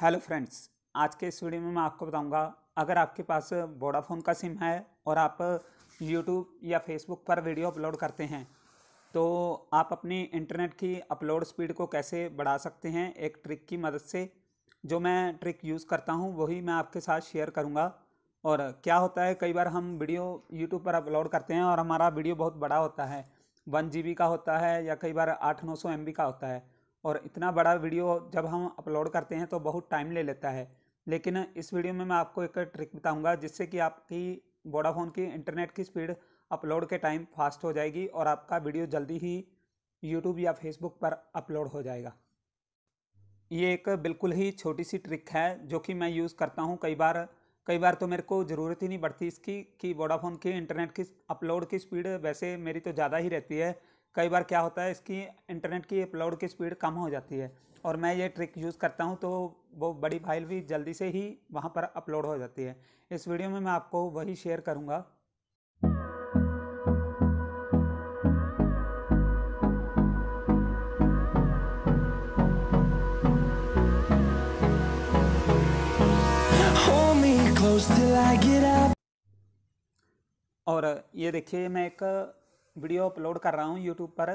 hello friends आज के इस वीडियो में मैं आपको बताऊंगा अगर आपके पास वोडाफोन का सिम है और आप यूट्यूब या फेसबुक पर वीडियो अपलोड करते हैं तो आप अपनी इंटरनेट की अपलोड स्पीड को कैसे बढ़ा सकते हैं एक ट्रिक की मदद से जो मैं ट्रिक यूज़ करता हूँ वही मैं आपके साथ शेयर करूँगा और क्या होता है कई बार हम वीडियो यूट्यूब पर अपलोड करते हैं और हमारा वीडियो बहुत बड़ा होता है वन जी का होता है या कई बार आठ नौ सौ का होता है और इतना बड़ा वीडियो जब हम अपलोड करते हैं तो बहुत टाइम ले लेता है लेकिन इस वीडियो में मैं आपको एक ट्रिक बताऊंगा जिससे कि आपकी वोडाफोन की इंटरनेट की स्पीड अपलोड के टाइम फास्ट हो जाएगी और आपका वीडियो जल्दी ही यूट्यूब या फेसबुक पर अपलोड हो जाएगा ये एक बिल्कुल ही छोटी सी ट्रिक है जो कि मैं यूज़ करता हूँ कई बार कई बार तो मेरे को ज़रूरत ही नहीं पड़ती इसकी कि वोडाफोन की इंटरनेट की अपलोड की स्पीड वैसे मेरी तो ज़्यादा ही रहती है कई बार क्या होता है इसकी इंटरनेट की अपलोड की स्पीड कम हो जाती है और मैं ये ट्रिक यूज़ करता हूँ तो वो बड़ी फाइल भी जल्दी से ही वहाँ पर अपलोड हो जाती है इस वीडियो में मैं आपको वही शेयर करूँगा और ये देखिए मैं एक वीडियो अपलोड कर रहा हूँ यूट्यूब पर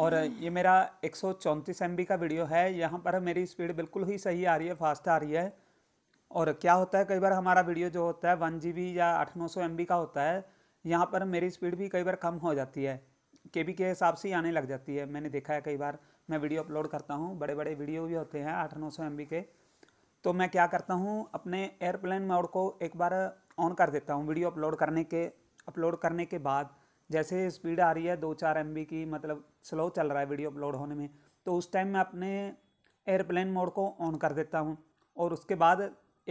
और ये मेरा एक सौ का वीडियो है यहाँ पर मेरी स्पीड बिल्कुल ही सही आ रही है फास्ट आ रही है और क्या होता है कई बार हमारा वीडियो जो होता है वन जी या आठ नौ सौ का होता है यहाँ पर मेरी स्पीड भी कई बार कम हो जाती है के बी के हिसाब से ही आने लग जाती है मैंने देखा है कई बार मैं वीडियो अपलोड करता हूँ बड़े बड़े वीडियो भी होते हैं आठ नौ सौ एम के तो मैं क्या करता हूँ अपने एयरप्लेन मोड को एक बार ऑन कर देता हूँ वीडियो अपलोड करने के अपलोड करने के बाद जैसे स्पीड आ रही है दो चार एम की मतलब स्लो चल रहा है वीडियो अपलोड होने में तो उस टाइम मैं अपने एयरप्लेन मोड को ऑन कर देता हूँ और उसके बाद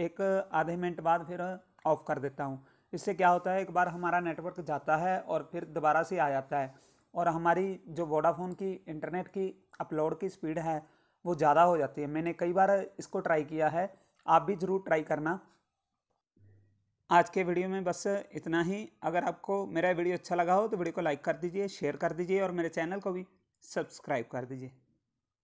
एक आधे मिनट बाद फिर ऑफ़ कर देता हूँ इससे क्या होता है एक बार हमारा नेटवर्क जाता है और फिर दोबारा से आ जाता है और हमारी जो वोडाफोन की इंटरनेट की अपलोड की स्पीड है वो ज़्यादा हो जाती है मैंने कई बार इसको ट्राई किया है आप भी ज़रूर ट्राई करना आज के वीडियो में बस इतना ही अगर आपको मेरा वीडियो अच्छा लगा हो तो वीडियो को लाइक कर दीजिए शेयर कर दीजिए और मेरे चैनल को भी सब्सक्राइब कर दीजिए